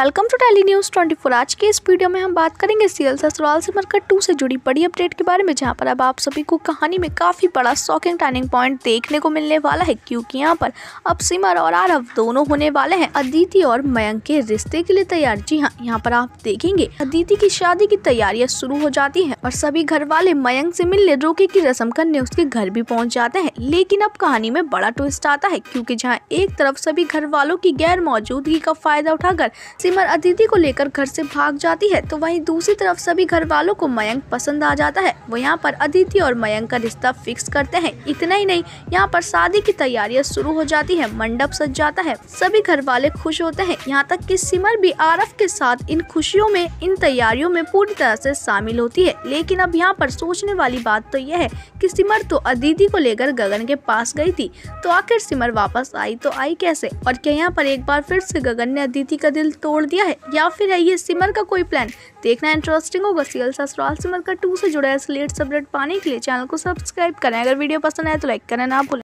welcome to daily news 24 आज के इस वीडियो में हम बात करेंगे सीरियल ससुराल से मरकर टू से जुड़ी बड़ी अपडेट के बारे में जहां पर अब आप सभी को कहानी में काफ़ी बड़ा शॉकिंग टर्निंग पॉइंट देखने को मिलने वाला है क्योंकि यहां पर अब सिमर और आरव दोनों होने वाले हैं अदिति और मयंक के रिश्ते के लिए तैयार जी हाँ यहाँ पर आप देखेंगे अदिति की शादी की तैयारियाँ शुरू हो जाती है और सभी घर वाले मयंक से मिलने रोके की रस्म करने उसके घर भी पहुँच जाते हैं लेकिन अब कहानी में बड़ा ट्विस्ट आता है क्यूँकी जहाँ एक तरफ सभी घर वालों की गैर मौजूदगी का फायदा उठाकर सिमर अदिति को लेकर घर से भाग जाती है तो वहीं दूसरी तरफ सभी घर वालों को मयंक पसंद आ जाता है वो यहाँ पर अदिति और मयंक का रिश्ता फिक्स करते हैं इतना ही नहीं यहाँ पर शादी की तैयारियाँ शुरू हो जाती है मंडप सज जाता है सभी घर वाले खुश होते हैं यहाँ तक की सिमर भी आरफ के साथ इन खुशियों में इन तैयारियों में पूरी तरह ऐसी शामिल होती है लेकिन अब यहाँ पर सोचने वाली बात तो यह है की सिमर तो अदिति को लेकर गगन के पास गयी थी तो आखिर सिमर वापस आई तो आई कैसे और क्या यहाँ पर एक बार फिर से गगन ने अदिति का दिल तो तोड़ दिया है या फिर है ये सिमर का कोई प्लान देखना इंटरेस्टिंग होगा सीएल ससुराल सिमर का टू से जुड़ा है लेट अपडेट पाने के लिए चैनल को सब्सक्राइब करें अगर वीडियो पसंद आए तो लाइक करें ना भूलें